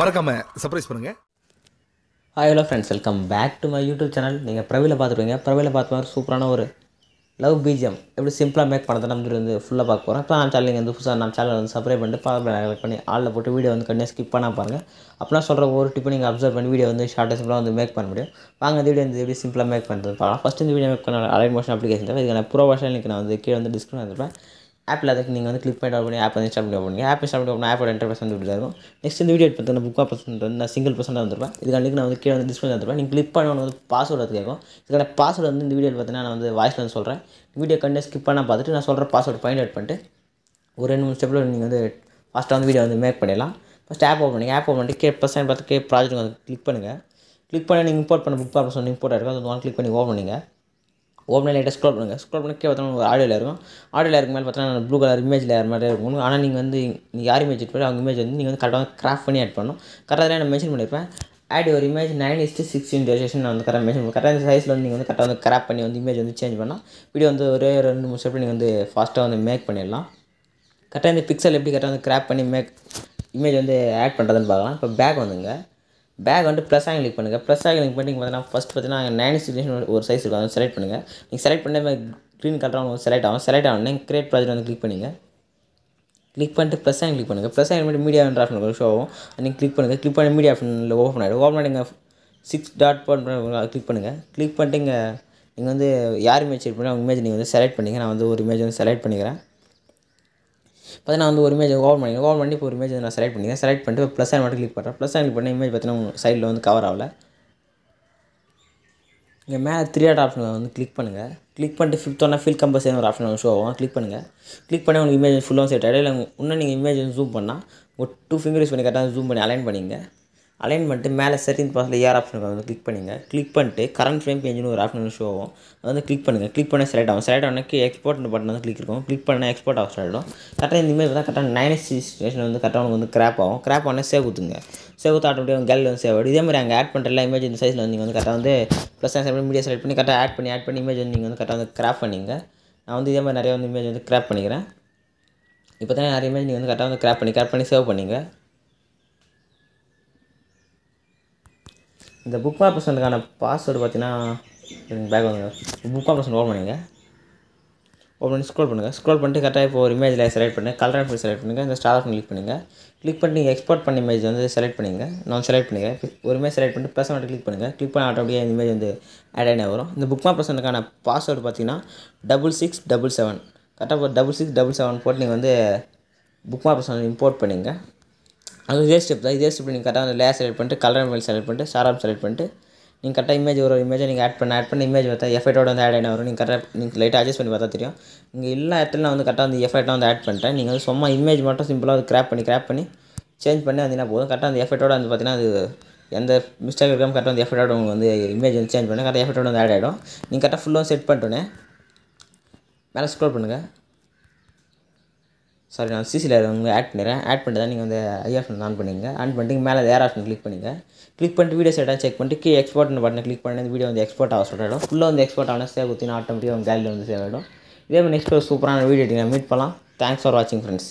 மறக்காமல் சர்ப்ரைஸ் பண்ணுங்கள் hi hello friends welcome back to my YouTube channel நீங்கள் ப்ரவியில் பார்த்துருவீங்க ப்ரவியில் பார்த்த மாதிரி சூப்பரான ஒரு லவ் பீஜம் எப்படி சிம்பிளாக மேக் பண்ணதை நம்ம வந்து ஃபுல்லாக பார்க்க போகிறோம் இப்போ நம்ம சேனல் நீங்கள் வந்து புதுசாக நம்ம சேனல் வந்து சப்ரைப் பண்ணிட்டு பார்த்து பண்ணி ஆளில் போட்டு வீடியோ வந்து கண்டிப்பாக ஸ்கிப் பண்ணால் பாருங்கள் அப்படிலாம் சொல்கிற ஒரு டிப்பு நீங்கள் அப்சர்வ் பண்ணி வீடியோ வந்து ஷார்ட் சிம்பிளாக வந்து மேக் பண்ண முடியும் வாங்க இந்த வீடியோ வந்து எப்படி சிம்பிளாக மேக் பண்ணுறது பார்க்கலாம் ஃபஸ்ட் இந்த வீடியோ மேக் பண்ண அலைமோஷன் மோஷன் அப்ளிகேஷன் இதுக்கான ப்ரோ வாஷன் எனக்கு நான் வந்து கீழே வந்து டிஸ்கிரிப்ஷன் வந்துருப்பேன் ஆப்பில் அதுக்கு நீங்கள் வந்து கிளிக் பண்ணி டவுன் பண்ணி ஆப் இன்ஸ்டால் பண்ணி பண்ணுங்க ஆப் இன்ஸ்டால் பண்ணி ஆப்போட இன்டர்ஃபேஸ் வந்து இருக்கும் நெக்ஸ்ட் இந்த வீடியோ எடுத்து நான் புக்காக பர்சன்ட் வந்து நான் சிங்கிள் பர்சன்ட் வந்துருப்பேன் இதுக்கு நான் வந்து கீழே வந்து டிஸ்பிளே வந்துருப்பேன் நீங்கள் கிளிக் பண்ணணும் வந்து பாஸ்வேர்டு வந்து கேட்கும் இதுக்கான பாஸ்வேர்டு வந்து இந்த வீடியோ பார்த்தீங்கன்னா நான் வந்து வாய்ஸில் வந்து சொல்கிறேன் வீடியோ கண்டு ஸ்கிப் பண்ணால் பார்த்துட்டு நான் சொல்கிற பாஸ்வேர்டு ஃபைண்ட் அவுட் பண்ணிட்டு ஒரு ரெண்டு மூணு ஸ்டெப்பில் நீங்கள் வந்து ஃபஸ்ட்டாக வந்து வீடியோ வந்து மேக் பண்ணிடலாம் ஃபஸ்ட் ஆப் ஓப்பன் பண்ணி ஆப் ஓப்பன் பண்ணிட்டு கே பர்சன் பார்த்து கே ப்ராஜெக்ட் வந்து கிளிக் பண்ணுங்கள் கிளிக் பண்ணி நீங்கள் இம்போர்ட் பண்ண புக் பார்க்க சொன்னீங்க இம்போர்ட் ஆகிருக்கும் அது வந்து கிளிக் பண்ணி ஓப்பன் பண்ணுங்கள் ஓப்பன் லைட்டாக ஸ்க்ரோல் பண்ணுங்கள் ஸ்க்ரோல் பண்ணி கீழே ஒரு ஆடியோவில் இருக்கும் ஆடியோவில் இருக்கும் மேலே பார்த்தோன்னா ப்ளூ கலர் இமேஜில் ஏற மாதிரி இருக்கும் ஆனால் நீங்கள் வந்து நீங்கள் யார் இமேஜ் எடுப்பீங்களோ அவங்க இமேஜ் வந்து நீங்கள் வந்து கரெக்டாக கிராஃப்ட் பண்ணி ஆட் பண்ணணும் கரெக்டாக நான் மென்ஷன் பண்ணியிருப்பேன் ஆட் ஒரு image nine is to sixteen resolution நான் வந்து கரெக்டாக மெஷன் கரெக்டாக இந்த சைஸில் வந்து நீங்கள் வந்து கரெக்டாக வந்து கிராப் பண்ணி வந்து இமேஜ் வந்து சேஞ்ச் பண்ணால் வீடியோ வந்து ஒரே ரெண்டு மூணு ஸ்டெப் நீங்கள் வந்து ஃபாஸ்ட்டாக வந்து மேக் பண்ணிடலாம் கரெக்டாக இந்த பிக்சல் எப்படி கரெக்டாக வந்து கிராப் பண்ணி மேக் இமேஜ் வந்து ஆட் பண்ணுறதுன்னு பார்க்கலாம் இப்போ பேக் வந்துங்க பேக் வந்து ப்ளஸ் ஆகி கிளிக் பண்ணுங்கள் ப்ளஸ் ஆகி லிங்க் பண்ணி பார்த்தீங்கன்னா ஃபஸ்ட் பார்த்தீங்கன்னா நைன் சிக்ஸ்டின் ஒரு சைஸ் இருக்கும் அதை செலக்ட் பண்ணுங்கள் நீங்கள் செலக்ட் பண்ணி க்ரீன் கலராக உங்களுக்கு செலக்ட் ஆகும் செலக்ட் ஆகணும் கிரியேட் ப்ராஜெக்ட் வந்து கிளிக் பண்ணுங்கள் கிளிக் பண்ணிட்டு ப்ளஸ் ஆகி கிளிக் பண்ணுங்கள் ப்ளஸ் ஆகி மட்டும் மீடியா ஆப்ஷன் ஒரு ஷோ ஆகும் நீங்கள் கிளிக் பண்ணுங்கள் கிளிக் பண்ணி மீடியா ஆப்ஷனில் ஓப்பன் ஆகிடும் ஓப்பன் ஆகிடுங்க சிக்ஸ் டாட் பண்ணுற கிளிக் பண்ணுங்கள் கிளிக் பண்ணிட்டு இங்கே நீங்கள் வந்து யார் இமேஜ் செலக்ட் பண்ணி அவங்க இமேஜ் நீங்கள் வந்து செலக்ட் பண்ணிங்க நான் வந்து ஒரு இமேஜ் வந்து செலக்ட் பண்ணிக்கிறேன் பார்த்தீங்கன்னா வந்து ஒரு இமேஜ் ஓவர் பண்ணி ஓவர் பண்ணி இப்போ ஒரு இமேஜ் நான் செலக்ட் பண்ணி செலக்ட் பண்ணிட்டு ப்ளஸ் ஆன் மட்டும் கிளிக் பண்ணுறேன் ப்ளஸ் ஆன் கிளிக் பண்ண இமேஜ் பார்த்தீங்கன்னா சைடில் வந்து கவர் ஆகலை இங்கே மேலே த்ரீ ஆட் ஆப்ஷன் வந்து கிளிக் பண்ணுங்கள் கிளிக் பண்ணிட்டு ஃபிஃப்த் ஒன்னா ஃபில் கம்பல்சரி ஒரு ஆப்ஷன் ஷோ ஆகும் கிளிக் பண்ணுங்கள் கிளிக் பண்ணி உங்களுக்கு இமேஜ் ஃபுல்லாக செட் ஆகிடும் இல்லை இன்னும் நீங்கள் இமேஜ் ஜூம் பண்ணால் ஒரு டூ ஃபிங்கர் யூஸ் பண்ணி கரெக்டாக ஜூம் பண்ணி அலைன் பண்ணிங்க அலைன்மெண்ட்டு மேலே செட்டிங் பாஸில் ஏர் ஆப்ஷன் வந்து கிளிக் பண்ணுங்கள் கிளிக் பண்ணிட்டு கரண்ட் ஃப்ரேம் பேஞ்சுன்னு ஒரு ஆப்ஷன் ஷோ ஆகும் அது வந்து கிளிக் பண்ணுங்கள் கிளிக் பண்ணி செலக்ட் ஆகும் செலக்ட் ஆனால் எக்ஸ்போர்ட் பட்டன் வந்து கிளிக் இருக்கும் கிளிக் பண்ணால் எக்ஸ்போர்ட் ஆஃப் செலக்ட் கரெக்டாக இந்தமாரி தான் கரெக்டாக நைன் ஸ்டேஷன் வந்து கரெக்டாக உங்களுக்கு வந்து கிராப் ஆகும் கிராப் ஆனால் சேவ் கொடுத்துங்க சேவ் கொடுத்து ஆட்டோமேட்டிக் கேலரி வந்து சேவ் ஆகிடும் இதே மாதிரி அங்கே ஆட் பண்ணுற இமேஜ் இந்த சைஸில் வந்து நீங்கள் வந்து கரெக்டாக வந்து ப்ளஸ் செலக்ட் மீடியா செலக்ட் பண்ணி கரெக்டாக ஆட் பண்ணி ஆட் பண்ணி இமேஜ் வந்து நீங்கள் வந்து கரெக்டாக வந்து கிராப் பண்ணிங்க நான் வந்து இதே மாதிரி நிறைய வந்து இமேஜ் வந்து கிராப் பண்ணிக்கிறேன் இப்போ தான் நிறைய இமேஜ் நீங்கள் வந்து கரெக்டாக வந்து கிராப் பண்ணி கிராப் பண்ணி சேவ் பண்ணிங்க இந்த புக் மார்க் பர்சனுக்கான பாஸ்வேர்டு பார்த்தீங்கன்னா பேக் வந்து புக் மார்க் பர்சன் ஓப்பன் பண்ணுங்கள் ஓப்பன் பண்ணி ஸ்க்ரோல் பண்ணுங்கள் ஸ்க்ரோல் பண்ணிட்டு கரெக்டாக இப்போ ஒரு இமேஜில் செலக்ட் பண்ணுங்கள் கலர் ஆஃப் செலக்ட் பண்ணுங்கள் இந்த ஸ்டார் ஆஃப் கிளிக் பண்ணுங்கள் கிளிக் பண்ணி நீங்கள் எக்ஸ்போர்ட் பண்ண இமேஜ் வந்து செலக்ட் பண்ணுங்கள் நான் செலக்ட் பண்ணிக்கிறேன் ஒரு இமேஜ் செலக்ட் பண்ணிட்டு ப்ளஸ் மட்டும் கிளிக் பண்ணுங்கள் கிளிக் பண்ண ஆட்டோமேட்டிக்காக இந்த இமேஜ் வந்து ஆட் ஆகி வரும் இந்த புக் மார்க் பர்சனுக்கான பாஸ்வேர்டு பார்த்தீங்கன்னா டபுள் சிக்ஸ் டபுள் செவன் கரெக்டாக டபுள் சிக்ஸ் டபுள் செவன் போட்டு நீங்கள் வந்து புக் மார்க் பர்சன் இம்போர்ட் பண்ணிங்க அது இதே ஸ்டெப் தான் இதே ஸ்டெப் நீங்கள் கரெக்டாக அந்த லேயர் செலக்ட் பண்ணிட்டு கலர் மேல் செலக்ட் பண்ணிட்டு சாராம் செலக்ட் பண்ணிட்டு நீங்கள் கரெக்டாக இமேஜ் ஒரு இமேஜை நீங்கள் ஆட் பண்ண ஆட் பண்ண இமேஜ் பார்த்தா எஃபெக்ட்டோட வந்து ஆட் ஆகின வரும் நீங்கள் கரெக்டாக நீங்கள் லைட்டாக அட்ஜஸ்ட் பண்ணி பார்த்தா தெரியும் இங்கே எல்லா இடத்துல நான் வந்து கரெக்டாக வந்து எஃபெக்ட்டாக வந்து ஆட் பண்ணிட்டேன் நீங்கள் வந்து சும்மா இமேஜ் மட்டும் சிம்பிளாக வந்து கிராப் பண்ணி கிராப் பண்ணி சேஞ்ச் பண்ணி வந்தீங்கன்னா போதும் கரெக்டாக அந்த எஃபெக்ட்டோட வந்து பார்த்தீங்கன்னா அது எந்த மிஸ்டேக் இருக்காமல் கரெக்டாக வந்து எஃபெக்டோட உங்களுக்கு வந்து இமேஜ் வந்து சேஞ்ச் பண்ணி கரெக்டாக எஃபெக்டோட வந்து ஆட் ஆகிடும் நீங்கள் கரெக்டாக ஃபுல்லாக செட் பண்ணிட்டோன்னே மேலே ஸ்க்ரோல் பண்ணுங்கள் சாரி நான் சிசியில் வந்து ஆட் பண்ணுறேன் ஆட் பண்ணிட்டு தான் நீங்கள் வந்து ஐ ஆப்ஷன் ஆன் பண்ணிங்க ஆன் பண்ணிட்டு மேலே ஏர் ஆப்ஷன் கிளிக் பண்ணுங்க கிளிக் பண்ணிட்டு வீடியோ செட்டாக செக் பண்ணிட்டு எக்ஸ்போர்ட் எக்ஸ்போர்ட்னு பட்டனை கிளிக் பண்ணி வீடியோ வந்து எக்ஸ்போர்ட் ஆக சொல்லிடும் ஃபுல்லாக வந்து எக்ஸ்போர்ட் ஆனால் சேவ் குத்தினா ஆட்டோமேட்டிக்காக உங்கள் கேலரியில் வந்து சேவ் ஆகிடும் இதே மாதிரி நெக்ஸ்ட் ஒரு சூப்பரான வீடியோ எடுத்து மீட் பண்ணலாம் தேங்க்ஸ் ஃபார் வாட்சிங் ஃப்ரெண்ட்ஸ்